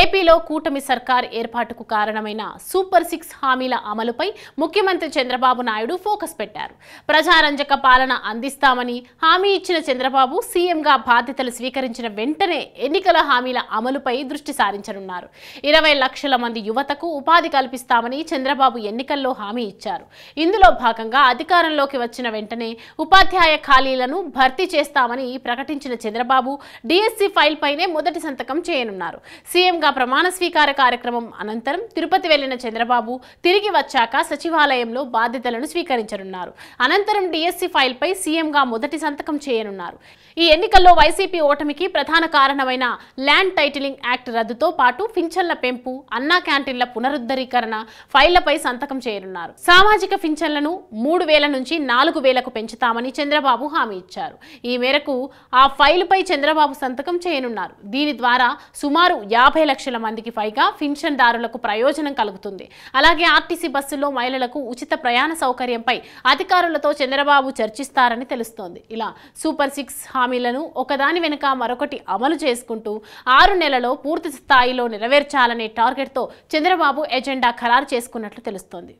ఏపీలో కూటమి సర్కార్ ఏర్పాటుకు కారణమైన సూపర్ సిక్స్ హామీల అమలుపై ముఖ్యమంత్రి చంద్రబాబు నాయుడు ఫోకస్ పెట్టారు ప్రజారంజక పాలన అందిస్తామని హామీ ఇచ్చిన చంద్రబాబు సీఎంగా బాధ్యతలు స్వీకరించిన వెంటనే ఎన్నికల హామీల అమలుపై దృష్టి సారించనున్నారు ఇరవై లక్షల మంది యువతకు ఉపాధి కల్పిస్తామని చంద్రబాబు ఎన్నికల్లో హామీ ఇచ్చారు ఇందులో భాగంగా అధికారంలోకి వచ్చిన వెంటనే ఉపాధ్యాయ ఖాళీలను భర్తీ చేస్తామని ప్రకటించిన చంద్రబాబు డిఎస్సీ ఫైల్ పైనే మొదటి సంతకం చేయనున్నారు సీఎం ఘనంగా ప్రమాణ స్వీకార కార్యక్రమం అనంతరం తిరుపతి వెళ్లిన చంద్రబాబు తిరిగి వచ్చాక సచివాలయంలో బాధ్యతలను స్వీకరించనున్నారు అనంతరం డిఎస్సీ ఫైల్పై సీఎంగా మొదటి సంతకం చేయనున్నారు ఈ ఎన్నికల్లో వైసీపీ ఓటమికి ప్రధాన కారణమైన ల్యాండ్ టైటిలింగ్ యాక్ట్ రద్దుతో పాటు ఫించన్ల పెంపు అన్నా క్యాంటీన్ల పునరుద్ధరీకరణ ఫైళ్లపై సంతకం చేయనున్నారు సామాజిక ఫించన్లను మూడు వేల నుంచి నాలుగు వేలకు పెంచుతామని చంద్రబాబు హామీ ఇచ్చారు ఈ మేరకు ఆ ఫైల్పై చంద్రబాబు సంతకం చేయనున్నారు దీని ద్వారా సుమారు యాభై లక్షల మందికి పైగా పింఛన్దారులకు ప్రయోజనం కలుగుతుంది అలాగే ఆర్టీసీ బస్సుల్లో మహిళలకు ఉచిత ప్రయాణ సౌకర్యంపై అధికారులతో చంద్రబాబు చర్చిస్తారని తెలుస్తోంది ఇలా సూపర్ సిక్స్ హామీలను ఒకదాని వెనుక మరొకటి అమలు చేసుకుంటూ ఆరు నెలలో పూర్తి స్థాయిలో నెరవేర్చాలనే టార్గెట్తో చంద్రబాబు ఎజెండా ఖరారు చేసుకున్నట్లు తెలుస్తోంది